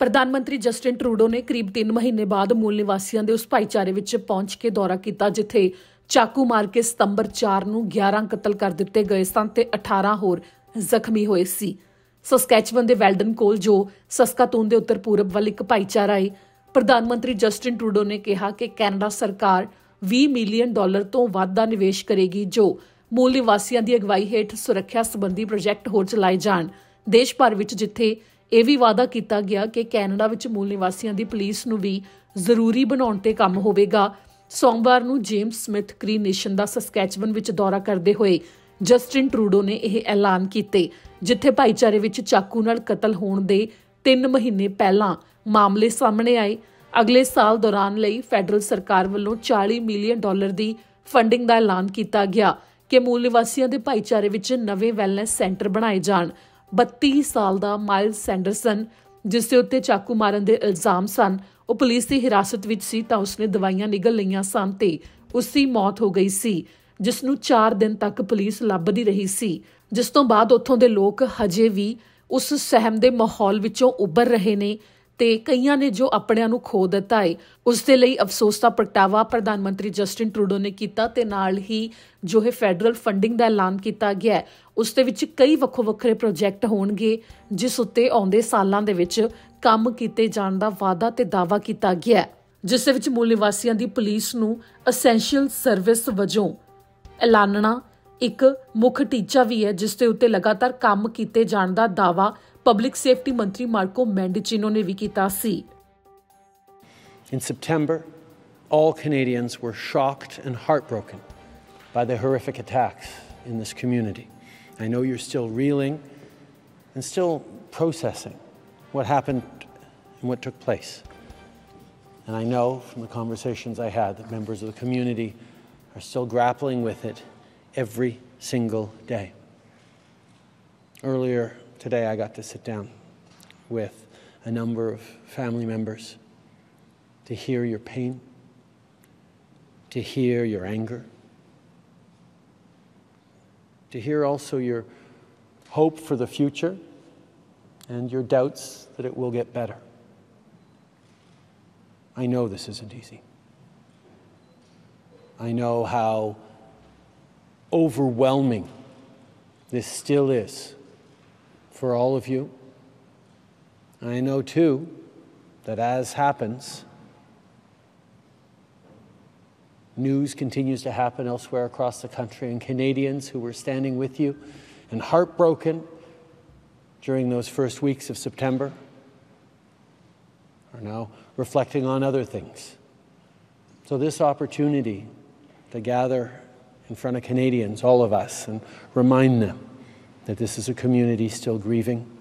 ਪ੍ਰਧਾਨ ਮੰਤਰੀ Justin Trudeau ਨੇ ਕਰੀਬ 3 ਮਹੀਨੇ ਬਾਅਦ ਮੂਲ ਨਿਵਾਸੀਆਂ ਦੇ ਉਸ ਭਾਈਚਾਰੇ ਵਿੱਚ ਪਹੁੰਚ ਕੇ ਦੌਰਾ ਕੀਤਾ ਜਿੱਥੇ ਚਾਕੂ ਮਾਰ ਕੇ ਸਤੰਬਰ 4 ਨੂੰ 11 ਕਤਲ ਕਰ ਦਿੱਤੇ ਗਏ ਸਨ ਤੇ 18 ਹੋਰ ਜ਼ਖਮੀ ਹੋਏ ਸੀ ਸਸਕੈਚਵਨ ਦੇ ਵੈਲਡਨ ਕੋਲ ਜੋ ਸਸਕਾਤੂਨ ਦੇ ਉੱਤਰ ਪੂਰਬ ਵੱਲ ਇੱਕ ਭਾਈਚਾਰਾ ਹੈ ਪ੍ਰਧਾਨ ਮੰਤਰੀ ਜਸਟਿਨ ਟਰੂਡੋ ਨੇ ਕਿਹਾ ਕਿ ਕੈਨੇਡਾ ਸਰਕਾਰ 20 ਮਿਲੀਅਨ ਡਾਲਰ ਤੋਂ ਵੱਧ ਦਾ ਨਿਵੇਸ਼ ਕਰੇਗੀ ਜੋ ਮੂਲ ਨਿਵਾਸੀਆਂ ਦੀ ਅਗਵਾਈ ਹੇਠ ਸੁਰੱਖਿਆ ਸੰਬੰਧੀ ਪ੍ਰੋਜੈਕਟ ਹੋਰ ਚਲਾਏ ਜਾਣ ਦੇਸ਼ ਭਰ ਵਿੱਚ ਜਿੱਥੇ ਇਹ ਵੀ ਵਾਅਦਾ ਕੀਤਾ ਗਿਆ ਕਿ ਕੈਨੇਡਾ ਵਿੱਚ ਮੂਲ ਨਿਵਾਸੀਆਂ ਦੀ ਪੁਲਿਸ ਨੂੰ ਵੀ ਜ਼ਰੂਰੀ ਬਣਾਉਣ ਤੇ ਕੰਮ ਹੋਵੇਗਾ ਸੋਮਵਾਰ ਨੂੰ ਜੇਮਸ ਸਮਿਥ ਕ੍ਰੀ ਨੇਸ਼ਨ ਦਾ ਸਸਕੈਚਵਨ ਵਿੱਚ ਦੌਰਾ ਕਰਦੇ ਹੋਏ ਜਸਟਿਨ ਟਰੂਡੋ ਨੇ ਇਹ ਐਲਾਨ ਕੀਤੇ ਜਿੱਥੇ ਭਾਈਚਾਰੇ ਵਿੱਚ ਚਾਕੂ ਨਾਲ ਕਤਲ ਹੋਣ ਦੇ 3 ਮਹੀਨੇ ਪਹਿਲਾਂ ਮਾਮਲੇ ਸਾਹਮਣੇ ਆਏ ਅਗਲੇ ਸਾਲ ਦੌਰਾਨ ਲਈ ਫੈਡਰਲ ਸਰਕਾਰ ਵੱਲੋਂ 40 ਮਿਲੀਅਨ ਡਾਲਰ ਦੀ ਫੰਡਿੰਗ ਦਾ ਐਲਾਨ ਕੀਤਾ ਗਿਆ ਕਿ ਮੂਲ ਨਿਵਾਸੀਆਂ ਦੇ ਭਾਈਚਾਰੇ ਵਿੱਚ ਨਵੇਂ ਵੈਲਨੈਸ ਸੈਂਟਰ ਬਣਾਏ ਜਾਣ 32 ਸਾਲ ਦਾ ਮਾਈਲ ਸੈਂਡਰਸਨ ਜਿਸ ਦੇ ਉੱਤੇ ਚਾਕੂ ਮਾਰਨ ਦੇ ਇਲਜ਼ਾਮ ਸਨ ਉਹ ਪੁਲਿਸ ਦੀ ਹਿਰਾਸਤ ਵਿੱਚ ਸੀ ਤਾਂ ਉਸਨੇ ਦਵਾਈਆਂ ਨਿਗਲ ਲਈਆਂ ਸਨ ਤੇ ਉਸ ਦੀ ਮੌਤ ਹੋ ਗਈ ਸੀ ਜਿਸ ਨੂੰ 4 ਦਿਨ ਤੱਕ ਪੁਲਿਸ ਲੱਭਦੀ ਰਹੀ ਸੀ ਜਿਸ ਤੋਂ ਬਾਅਦ ਉੱਥੋਂ ਦੇ ਲੋਕ ਹਜੇ ਵੀ ਉਸ ਸਹਿਮ ਦੇ ਮਾਹੌਲ ਵਿੱਚੋਂ ਉੱਭਰ ਰਹੇ ਨੇ ਤੇ ਕਈਆਂ ਨੇ ਜੋ ਆਪਣਿਆਂ ਨੂੰ ਖੋ ਦਿੱਤਾ ਹੈ ਉਸ ਦੇ ਲਈ ਅਫਸੋਸ ਦਾ ਪ੍ਰਗਟਾਵਾ ਪ੍ਰਧਾਨ ਮੰਤਰੀ ਜਸਟਿਨ ਟਰੂਡੋ ਨੇ ਕੀਤਾ ਤੇ ਨਾਲ ਹੀ ਜੋ ਹੈ ਫੈਡਰਲ ਫੰਡਿੰਗ ਦਾ ਐਲਾਨ ਕੀਤਾ ਗਿਆ ਹੈ ਉਸ ਦੇ ਵਿੱਚ ਕਈ ਵੱਖੋ ਵੱਖਰੇ ਪ੍ਰੋਜੈਕਟ ਹੋਣਗੇ ਜਿਸ ਉੱਤੇ ਆਉਂਦੇ ਸਾਲਾਂ ਦੇ ਵਿੱਚ ਕੰਮ ਕੀਤੇ ਜਾਣ ਦਾ ਵਾਅਦਾ ਤੇ ਦਾਵਾ ਕੀਤਾ ਗਿਆ ਹੈ ਜਿਸ ਦੇ ਵਿੱਚ ਮੂਲ ਨਿਵਾਸੀਆਂ ਦੀ ਪੁਲਿਸ ਨੂੰ ਅਸੈਂਸ਼ੀਅਲ ਸਰਵਿਸ ਵਜੋਂ ਐਲਾਨਣਾ In September, all Canadians were shocked and heartbroken by the horrific attacks in this community. I know you're still reeling and still processing what happened and what took place. And I know from the conversations I had that members of the community are still grappling with it every single day. Earlier today, I got to sit down with a number of family members to hear your pain, to hear your anger, to hear also your hope for the future and your doubts that it will get better. I know this isn't easy. I know how overwhelming this still is for all of you. I know too that as happens, news continues to happen elsewhere across the country, and Canadians who were standing with you and heartbroken during those first weeks of September are now reflecting on other things. So, this opportunity to gather in front of Canadians, all of us, and remind them that this is a community still grieving